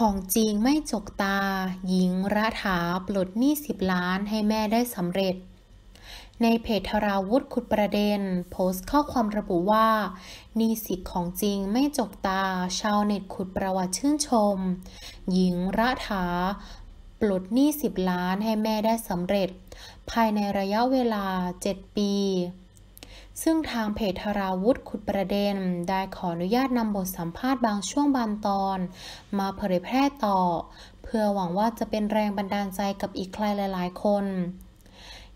ของจริงไม่จกตา หญิงระถาปลดหนี้สิบล้านให้แม่ได้สำเร็จ ในเพจทราวุธขุดประเด็น โพสต์ข้อความระบุว่านี่สิทธิ์ของจริงไม่จกตา ชาวเน็ตขุดประวัติชื่นชม หญิงระถาปลดหนี้สิบล้านให้แม่ได้สำเร็จ ภายในระยะเวลา7ปีซึ่งทางเพจธราวุธขุดประเด็นได้ขออนุญาตนำบทสัมภาษณ์บางช่วงบางตอน มาเผยแพร่ต่อ เพื่อหวังว่าจะเป็นแรงบันดาลใจกับอีกใครหลายๆคน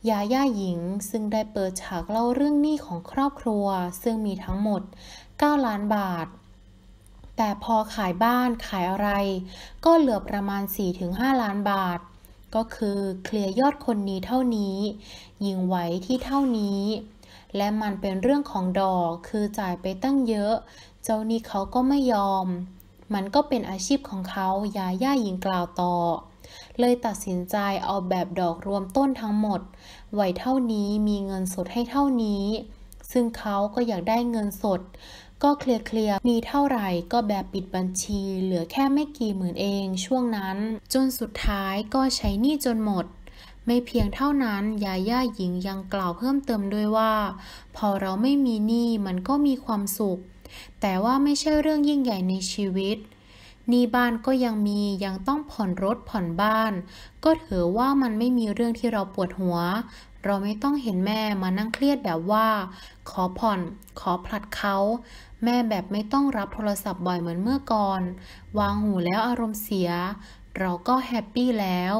ยาย่าหญิงซึ่งได้เปิดฉากเล่าเรื่องหนี้ของครอบครัว ซึ่งมีทั้งหมด 9 ล้านบาท แต่พอขายบ้านขายอะไร ก็เหลือประมาณ 4-5 ล้านบาท ก็คือเคลียร์ยอดคนนี้เท่านี้ยิงไว้ที่เท่านี้และมันเป็นเรื่องของดอกคือจ่ายไปตั้งเยอะ เจ้านี่เขาก็ไม่ยอม มันก็เป็นอาชีพของเขายาย่าหญิงกล่าวต่อ เลยตัดสินใจเอาแบบดอกรวมต้นทั้งหมด ไหวเท่านี้มีเงินสดให้เท่านี้ ซึ่งเขาก็อยากได้เงินสด ก็เคลียร์ๆมีเท่าไหร่ก็แบบปิดบัญชีเหลือแค่ไม่กี่หมื่นเอง ช่วงนั้นจนสุดท้ายก็ใช้หนี้จนหมดไม่เพียงเท่านั้นยาย่าหญิงยังกล่าวเพิ่มเติมด้วยว่า พอเราไม่มีหนี้มันก็มีความสุข แต่ว่าไม่ใช่เรื่องยิ่งใหญ่ในชีวิต หนี้บ้านก็ยังมียังต้องผ่อนรถผ่อนบ้าน ก็ถือว่ามันไม่มีเรื่องที่เราปวดหัว เราไม่ต้องเห็นแม่มานั่งเครียดแบบว่า ขอผ่อน ขอผลัดเขา แม่แบบไม่ต้องรับโทรศัพท์บ่อยเหมือนเมื่อก่อน วางหูแล้วอารมณ์เสีย เราก็แฮปปี้แล้ว